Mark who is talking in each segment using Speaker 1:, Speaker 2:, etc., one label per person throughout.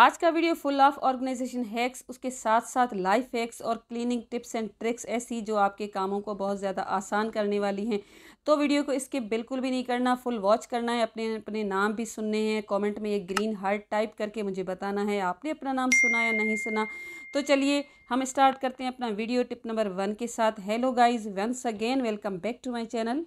Speaker 1: आज का video full of organisation hacks उसके साथ साथ लाइफ हैक्स और क्लीनिंग टिप्स एंड ट्रिक्स ऐसी जो आपके कामों को बहुत ज़्यादा आसान करने वाली हैं तो वीडियो को इसके बिल्कुल भी नहीं करना फुल वॉच करना है अपने अपने नाम भी सुनने हैं कमेंट में ये ग्रीन हार्ट टाइप करके मुझे बताना है आपने अपना नाम सुना या नहीं सुना तो चलिए हम स्टार्ट करते हैं अपना वीडियो टिप नंबर वन के साथ hello guys once again welcome back to my channel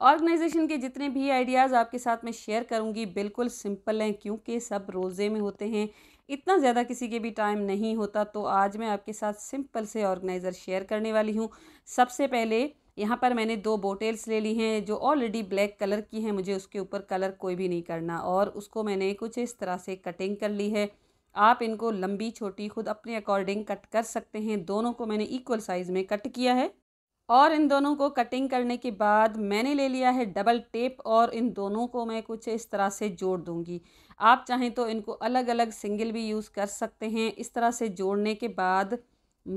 Speaker 1: organisation के जितने भी आइडियाज़ आपके साथ मैं शेयर करूँगी बिल्कुल सिंपल हैं क्योंकि सब रोज़े में होते हैं इतना ज़्यादा किसी के भी टाइम नहीं होता तो आज मैं आपके साथ सिंपल से ऑर्गेनाइज़र शेयर करने वाली हूँ सबसे पहले यहाँ पर मैंने दो बोटेल्स ले ली हैं जो ऑलरेडी ब्लैक कलर की हैं मुझे उसके ऊपर कलर कोई भी नहीं करना और उसको मैंने कुछ इस तरह से कटिंग कर ली है आप इनको लंबी छोटी खुद अपने अकॉर्डिंग कट कर सकते हैं दोनों को मैंने इक्वल साइज़ में कट किया है और इन दोनों को कटिंग करने के बाद मैंने ले लिया है डबल टेप और इन दोनों को मैं कुछ इस तरह से जोड़ दूंगी आप चाहें तो इनको अलग अलग सिंगल भी यूज़ कर सकते हैं इस तरह से जोड़ने के बाद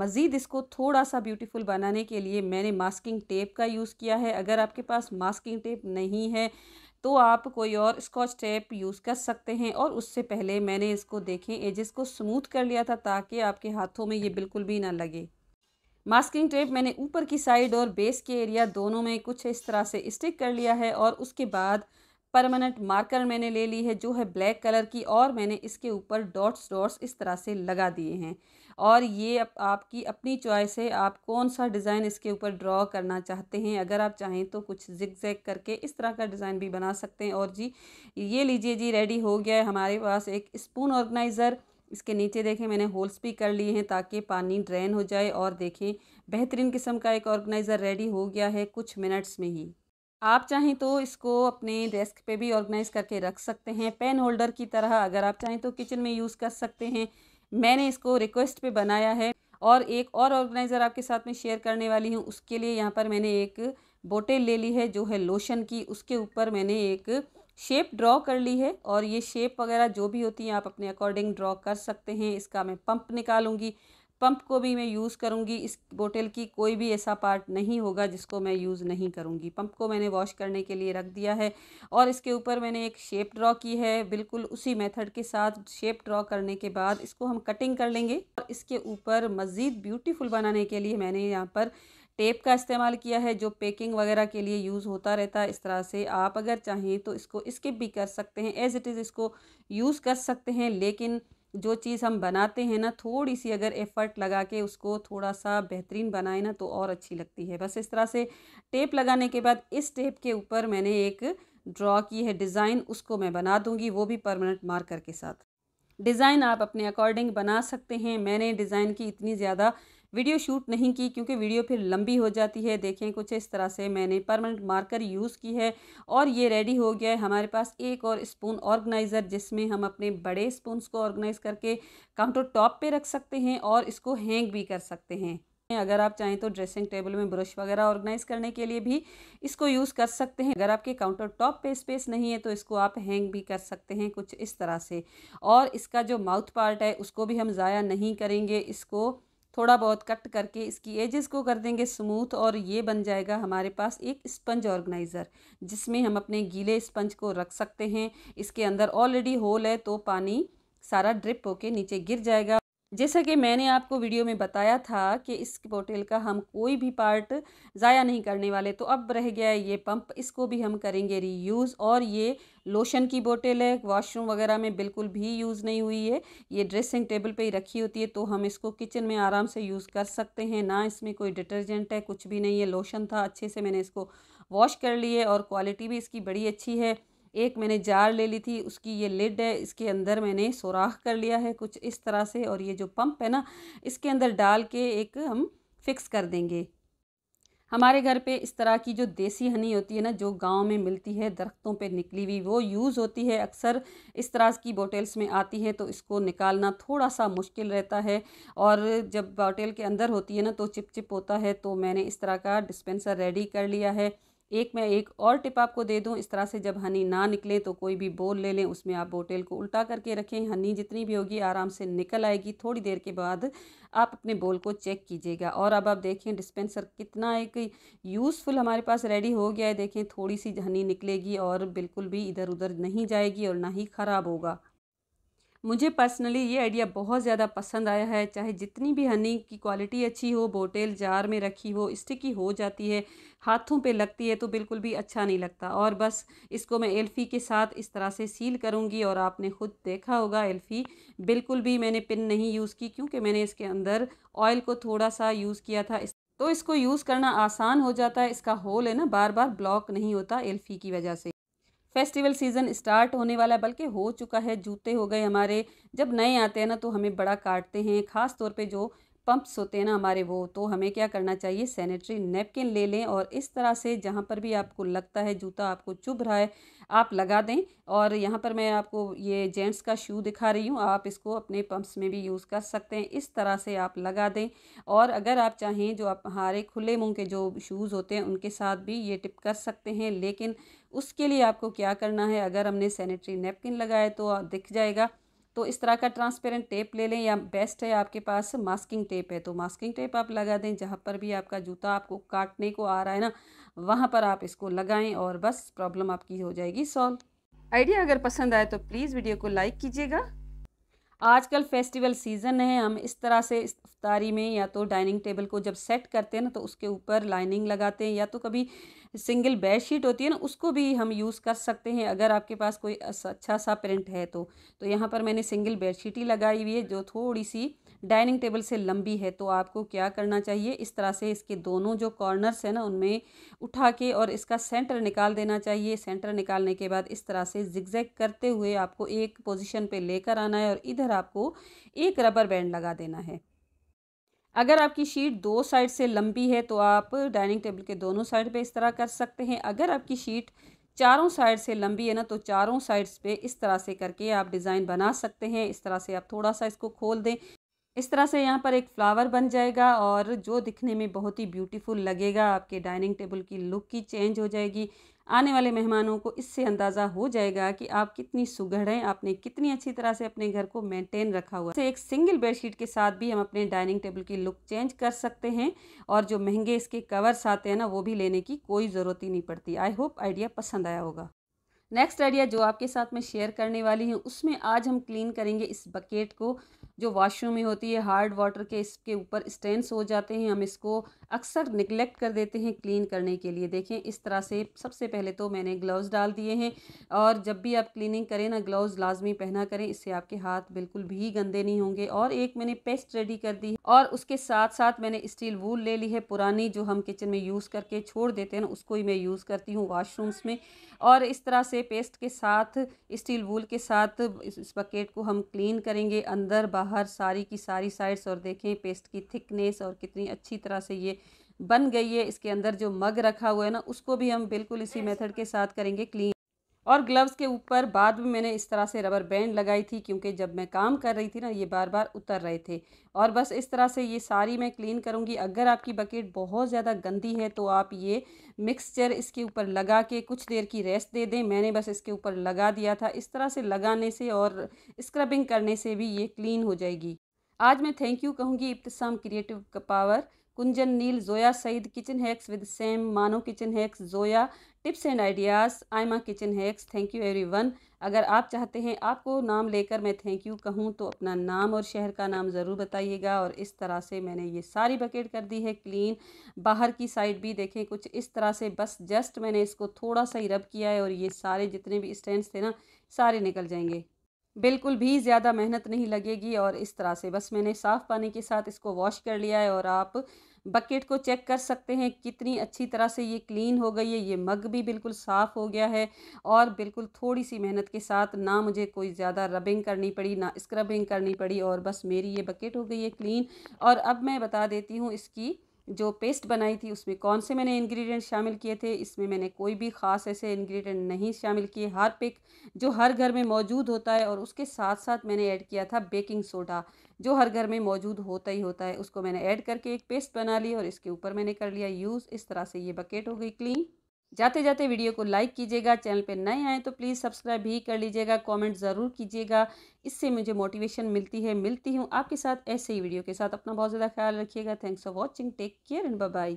Speaker 1: मज़ीद इसको थोड़ा सा ब्यूटीफुल बनाने के लिए मैंने मास्किंग टेप का यूज़ किया है अगर आपके पास मास्किंग टेप नहीं है तो आप कोई और स्कॉच टेप यूज़ कर सकते हैं और उससे पहले मैंने इसको देखें एजेस को स्मूथ कर लिया था ताकि आपके हाथों में ये बिल्कुल भी ना लगे मास्किंग टेप मैंने ऊपर की साइड और बेस के एरिया दोनों में कुछ इस तरह से स्टिक कर लिया है और उसके बाद परमानेंट मार्कर मैंने ले ली है जो है ब्लैक कलर की और मैंने इसके ऊपर डॉट्स डॉट्स इस तरह से लगा दिए हैं और ये अप, आपकी अपनी चॉइस है आप कौन सा डिज़ाइन इसके ऊपर ड्रॉ करना चाहते हैं अगर आप चाहें तो कुछ जिग जैग करके इस तरह का डिज़ाइन भी बना सकते हैं और जी ये लीजिए जी रेडी हो गया है हमारे पास एक स्पून ऑर्गेनाइज़र इसके नीचे देखें मैंने होल्स भी कर लिए हैं ताकि पानी ड्रेन हो जाए और देखें बेहतरीन किस्म का एक ऑर्गेनाइज़र रेडी हो गया है कुछ मिनट्स में ही आप चाहें तो इसको अपने डेस्क पे भी ऑर्गेनाइज़ करके रख सकते हैं पेन होल्डर की तरह अगर आप चाहें तो किचन में यूज़ कर सकते हैं मैंने इसको रिक्वेस्ट पर बनाया है और एक और ऑर्गेनाइज़र आपके साथ में शेयर करने वाली हूँ उसके लिए यहाँ पर मैंने एक बोटल ले ली है जो है लोशन की उसके ऊपर मैंने एक शेप ड्रॉ कर ली है और ये शेप वगैरह जो भी होती है आप अपने अकॉर्डिंग ड्रॉ कर सकते हैं इसका मैं पंप निकालूंगी पंप को भी मैं यूज़ करूँगी इस बोतल की कोई भी ऐसा पार्ट नहीं होगा जिसको मैं यूज़ नहीं करूँगी पंप को मैंने वॉश करने के लिए रख दिया है और इसके ऊपर मैंने एक शेप ड्रॉ की है बिल्कुल उसी मेथड के साथ शेप ड्रॉ करने के बाद इसको हम कटिंग कर लेंगे और इसके ऊपर मज़ीद ब्यूटीफुल बनाने के लिए मैंने यहाँ पर टेप का इस्तेमाल किया है जो पैकिंग वगैरह के लिए यूज़ होता रहता है इस तरह से आप अगर चाहें तो इसको स्किप भी कर सकते हैं एज़ इट इज़ इसको यूज़ कर सकते हैं लेकिन जो चीज़ हम बनाते हैं ना थोड़ी सी अगर एफ़र्ट लगा के उसको थोड़ा सा बेहतरीन बनाए ना तो और अच्छी लगती है बस इस तरह से टेप लगाने के बाद इस टेप के ऊपर मैंने एक ड्रॉ की है डिज़ाइन उसको मैं बना दूँगी वो भी परमानेंट मार्कर के साथ डिज़ाइन आप अपने अकॉर्डिंग बना सकते हैं मैंने डिज़ाइन की इतनी ज़्यादा वीडियो शूट नहीं की क्योंकि वीडियो फिर लंबी हो जाती है देखें कुछ इस तरह से मैंने परमानेंट मार्कर यूज़ की है और ये रेडी हो गया है हमारे पास एक और स्पून ऑर्गेनाइज़र जिसमें हम अपने बड़े स्पून को ऑर्गेनाइज़ करके काउंटर टॉप पर रख सकते हैं और इसको हैंग भी कर सकते हैं अगर आप चाहें तो ड्रेसिंग टेबल में ब्रश वगैरह ऑर्गेनाइज करने के लिए भी इसको यूज़ कर सकते हैं अगर आपके काउंटर टॉप पे स्पेस नहीं है तो इसको आप हैंग भी कर सकते हैं कुछ इस तरह से और इसका जो माउथ पार्ट है उसको भी हम ज़ाया नहीं करेंगे इसको थोड़ा बहुत कट करके इसकी एजेस को कर देंगे स्मूथ और ये बन जाएगा हमारे पास एक स्पंज ऑर्गेनाइज़र जिसमें हम अपने गीले स्पंज को रख सकते हैं इसके अंदर ऑलरेडी होल है तो पानी सारा ड्रिप होके नीचे गिर जाएगा जैसा कि मैंने आपको वीडियो में बताया था कि इस बोटल का हम कोई भी पार्ट ज़ाया नहीं करने वाले तो अब रह गया है ये पंप इसको भी हम करेंगे रीयूज़ और ये लोशन की बोटल है वॉशरूम वगैरह में बिल्कुल भी यूज़ नहीं हुई है ये ड्रेसिंग टेबल पे ही रखी होती है तो हम इसको किचन में आराम से यूज़ कर सकते हैं ना इसमें कोई डिटर्जेंट है कुछ भी नहीं है लोशन था अच्छे से मैंने इसको वॉश कर लिए और क्वालिटी भी इसकी बड़ी अच्छी है एक मैंने जार ले ली थी उसकी ये लिड है इसके अंदर मैंने सुराख कर लिया है कुछ इस तरह से और ये जो पंप है ना इसके अंदर डाल के एक हम फिक्स कर देंगे हमारे घर पे इस तरह की जो देसी हनी होती है ना जो गांव में मिलती है दरख्तों पे निकली हुई वो यूज़ होती है अक्सर इस तरह की बोटल्स में आती है तो इसको निकालना थोड़ा सा मुश्किल रहता है और जब बॉटल के अंदर होती है ना तो चिपचिप होता है तो मैंने इस तरह का डिस्पेंसर रेडी कर लिया है एक मैं एक और टिप आपको दे दूं इस तरह से जब हनी ना निकले तो कोई भी बोल ले लें उसमें आप बोटेल को उल्टा करके रखें हनी जितनी भी होगी आराम से निकल आएगी थोड़ी देर के बाद आप अपने बोल को चेक कीजिएगा और अब आप देखें डिस्पेंसर कितना एक यूज़फुल हमारे पास रेडी हो गया है देखें थोड़ी सी हनी निकलेगी और बिल्कुल भी इधर उधर नहीं जाएगी और ना ही ख़राब होगा मुझे पर्सनली ये आइडिया बहुत ज़्यादा पसंद आया है चाहे जितनी भी हनी की क्वालिटी अच्छी हो बोटेल जार में रखी हो स्टिकी हो जाती है हाथों पे लगती है तो बिल्कुल भी अच्छा नहीं लगता और बस इसको मैं एल्फ़ी के साथ इस तरह से सील करूँगी और आपने ख़ुद देखा होगा एल्फ़ी बिल्कुल भी मैंने पिन नहीं यूज़ की क्योंकि मैंने इसके अंदर ऑयल को थोड़ा सा यूज़ किया था इस तो इसको यूज़ करना आसान हो जाता है इसका होल है ना बार बार ब्लॉक नहीं होता एल्फ़ी की वजह से फेस्टिवल सीज़न स्टार्ट होने वाला है बल्कि हो चुका है जूते हो गए हमारे जब नए आते हैं ना तो हमें बड़ा काटते हैं ख़ास तौर पे जो पम्प्स होते हैं ना हमारे वो तो हमें क्या करना चाहिए सैनिटरी नेपकिन ले लें और इस तरह से जहाँ पर भी आपको लगता है जूता आपको चुभ रहा है आप लगा दें और यहाँ पर मैं आपको ये जेंट्स का शू दिखा रही हूँ आप इसको अपने पम्प्स में भी यूज़ कर सकते हैं इस तरह से आप लगा दें और अगर आप चाहें जो आप हमारे खुले मुँह के जो शूज़ होते हैं उनके साथ भी ये टिप कर सकते हैं लेकिन उसके लिए आपको क्या करना है अगर हमने सैनिटरी नेपकिन लगाए तो दिख जाएगा तो इस तरह का ट्रांसपेरेंट टेप ले लें या बेस्ट है आपके पास मास्किंग टेप है तो मास्किंग टेप आप लगा दें जहाँ पर भी आपका जूता आपको काटने को आ रहा है ना वहाँ पर आप इसको लगाएं और बस प्रॉब्लम आपकी हो जाएगी सॉल्व आइडिया अगर पसंद आए तो प्लीज़ वीडियो को लाइक कीजिएगा आजकल फेस्टिवल सीज़न है हम इस तरह से इस में या तो डाइनिंग टेबल को जब सेट करते हैं ना तो उसके ऊपर लाइनिंग लगाते हैं या तो कभी सिंगल बेड शीट होती है ना उसको भी हम यूज़ कर सकते हैं अगर आपके पास कोई अच्छा सा प्रिंट है तो, तो यहाँ पर मैंने सिंगल बेड शीट ही लगाई हुई है जो थोड़ी सी डाइनिंग टेबल से लंबी है तो आपको क्या करना चाहिए इस तरह से इसके दोनों जो कॉर्नर्स हैं ना उनमें उठा के और इसका सेंटर निकाल देना चाहिए सेंटर निकालने के बाद इस तरह से जिगजैग करते हुए आपको एक पोजीशन पे लेकर आना है और इधर आपको एक रबर बैंड लगा देना है अगर आपकी शीट दो साइड से लंबी है तो आप डाइनिंग टेबल के दोनों साइड पर इस तरह कर सकते हैं अगर आपकी शीट चारों साइड से लंबी है ना तो चारों साइड्स पे इस तरह से करके आप डिज़ाइन बना सकते हैं इस तरह से आप थोड़ा सा इसको खोल दें इस तरह से यहाँ पर एक फ्लावर बन जाएगा और जो दिखने में बहुत ही ब्यूटीफुल लगेगा आपके डाइनिंग टेबल की लुक की चेंज हो जाएगी आने वाले मेहमानों को इससे अंदाज़ा हो जाएगा कि आप कितनी सुगढ़ हैं आपने कितनी अच्छी तरह से अपने घर को मेंटेन रखा हुआ है एक सिंगल बेडशीट के साथ भी हम अपने डाइनिंग टेबल की लुक चेंज कर सकते हैं और जो महंगे इसके कवर्स आते हैं ना वो भी लेने की कोई ज़रूरत ही नहीं पड़ती आई होप आइडिया पसंद आया होगा नेक्स्ट आइडिया जो आपके साथ मैं शेयर करने वाली हूँ उसमें आज हम क्लीन करेंगे इस बकेट को जो वॉशरूम में होती है हार्ड वाटर के इसके ऊपर स्टेंस हो जाते हैं हम इसको अक्सर निगलेक्ट कर देते हैं क्लीन करने के लिए देखें इस तरह से सबसे पहले तो मैंने ग्लव्स डाल दिए हैं और जब भी आप क्लीनिंग करें ना ग्लव्स लाजमी पहना करें इससे आपके हाथ बिल्कुल भी गंदे नहीं होंगे और एक मैंने पेस्ट रेडी कर दी और उसके साथ साथ मैंने स्टील वूल ले ली है पुरानी जो हम किचन में यूज़ करके छोड़ देते हैं ना उसको ही मैं यूज़ करती हूँ वाशरूम्स में और इस तरह से पेस्ट के साथ स्टील वूल के साथ इस बकेट को हम क्लीन करेंगे अंदर बाहर बाहर सारी की सारी साइड्स और देखें पेस्ट की थिकनेस और कितनी अच्छी तरह से ये बन गई है इसके अंदर जो मग रखा हुआ है ना उसको भी हम बिल्कुल इसी मेथड के साथ करेंगे क्लीन और ग्लव्स के ऊपर बाद में मैंने इस तरह से रबर बैंड लगाई थी क्योंकि जब मैं काम कर रही थी ना ये बार बार उतर रहे थे और बस इस तरह से ये सारी मैं क्लीन करूँगी अगर आपकी बकेट बहुत ज़्यादा गंदी है तो आप ये मिक्सचर इसके ऊपर लगा के कुछ देर की रेस्ट दे दें मैंने बस इसके ऊपर लगा दिया था इस तरह से लगाने से और स्क्रबिंग करने से भी ये क्लीन हो जाएगी आज मैं थैंक यू कहूँगी Ibtasam creative power Kunjan Neel Zoya Saeed kitchen hacks with same मानो kitchen hacks Zoya tips and ideas Ayma kitchen hacks thank you everyone अगर आप चाहते हैं आपको नाम लेकर मैं थैंक यू कहूँ तो अपना नाम और शहर का नाम ज़रूर बताइएगा और इस तरह से मैंने ये सारी बकेट कर दी है क्लीन बाहर की साइड भी देखें कुछ इस तरह से बस जस्ट मैंने इसको थोड़ा सा ही रब किया है और ये सारे जितने भी स्टैंड थे ना सारे निकल जाएंगे बिल्कुल भी ज़्यादा मेहनत नहीं लगेगी और इस तरह से बस मैंने साफ़ पानी के साथ इसको वॉश कर लिया है और आप बकेट को चेक कर सकते हैं कितनी अच्छी तरह से ये क्लीन हो गई है ये मग भी बिल्कुल साफ़ हो गया है और बिल्कुल थोड़ी सी मेहनत के साथ ना मुझे कोई ज़्यादा रबिंग करनी पड़ी ना स्क्रबिंग करनी पड़ी और बस मेरी ये बकेट हो गई है क्लीन और अब मैं बता देती हूँ इसकी जो पेस्ट बनाई थी उसमें कौन से मैंने इंग्रेडिएंट शामिल किए थे इसमें मैंने कोई भी ख़ास ऐसे इंग्रेडिएंट नहीं शामिल किए पिक जो हर घर में मौजूद होता है और उसके साथ साथ मैंने ऐड किया था बेकिंग सोडा जो हर घर में मौजूद होता ही होता है उसको मैंने ऐड करके एक पेस्ट बना ली और इसके ऊपर मैंने कर लिया यूज़ इस तरह से ये बकेट हो गई क्लीन जाते जाते वीडियो को लाइक कीजिएगा चैनल पर नए आए तो प्लीज़ सब्सक्राइब भी कर लीजिएगा कमेंट ज़रूर कीजिएगा इससे मुझे मोटिवेशन मिलती है मिलती हूँ आपके साथ ऐसे ही वीडियो के साथ अपना बहुत ज़्यादा ख्याल रखिएगा thanks for watching take care and bye